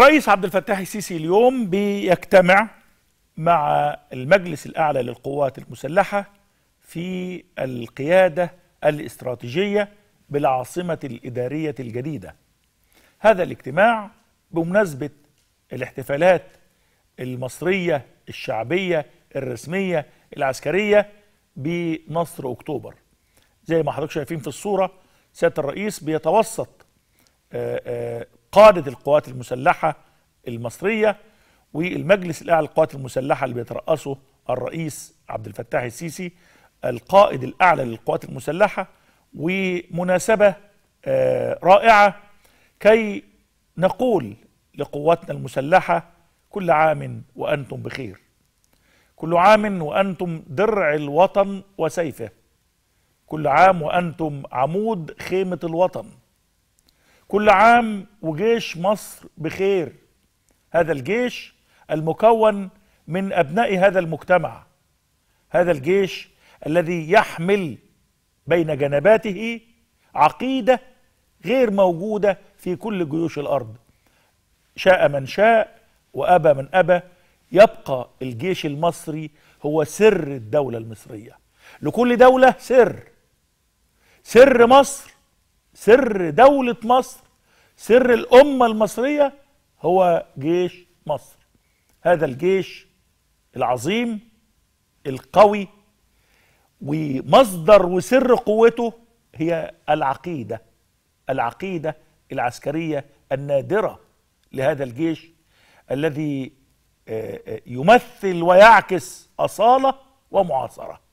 الرئيس عبد الفتاح السيسي اليوم بيجتمع مع المجلس الأعلى للقوات المسلحة في القيادة الاستراتيجية بالعاصمة الإدارية الجديدة هذا الاجتماع بمناسبة الاحتفالات المصرية الشعبية الرسمية العسكرية بنصر أكتوبر زي ما حضرتك شايفين في الصورة سيادة الرئيس بيتوسط آه، آه، قادة القوات المسلحة المصرية والمجلس الأعلى للقوات المسلحة اللي بيترأسه الرئيس عبد الفتاح السيسي القائد الأعلى للقوات المسلحة ومناسبة آه، رائعة كي نقول لقواتنا المسلحة كل عام وأنتم بخير كل عام وأنتم درع الوطن وسيفه كل عام وأنتم عمود خيمة الوطن كل عام وجيش مصر بخير هذا الجيش المكون من ابناء هذا المجتمع هذا الجيش الذي يحمل بين جنباته عقيده غير موجوده في كل جيوش الارض شاء من شاء وابى من ابى يبقى الجيش المصري هو سر الدوله المصريه لكل دوله سر سر مصر سر دولة مصر سر الأمة المصرية هو جيش مصر هذا الجيش العظيم القوي ومصدر وسر قوته هي العقيدة العقيدة العسكرية النادرة لهذا الجيش الذي آه، آه، يمثل ويعكس أصالة ومعاصرة